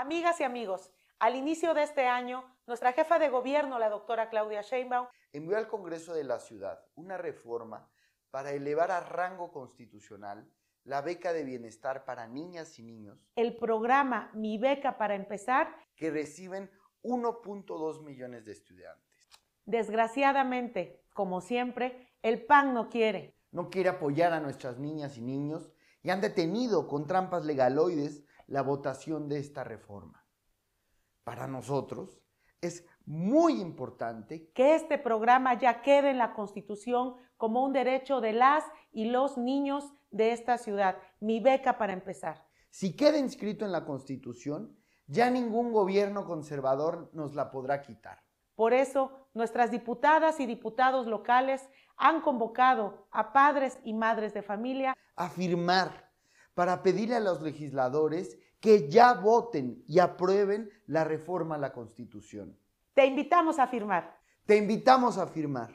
Amigas y amigos, al inicio de este año, nuestra jefa de gobierno, la doctora Claudia Sheinbaum, envió al Congreso de la Ciudad una reforma para elevar a rango constitucional la beca de bienestar para niñas y niños. El programa Mi Beca para Empezar, que reciben 1.2 millones de estudiantes. Desgraciadamente, como siempre, el PAN no quiere. No quiere apoyar a nuestras niñas y niños y han detenido con trampas legaloides la votación de esta reforma. Para nosotros es muy importante que este programa ya quede en la Constitución como un derecho de las y los niños de esta ciudad. Mi beca para empezar. Si queda inscrito en la Constitución, ya ningún gobierno conservador nos la podrá quitar. Por eso, nuestras diputadas y diputados locales han convocado a padres y madres de familia a firmar para pedirle a los legisladores que ya voten y aprueben la reforma a la Constitución. Te invitamos a firmar. Te invitamos a firmar.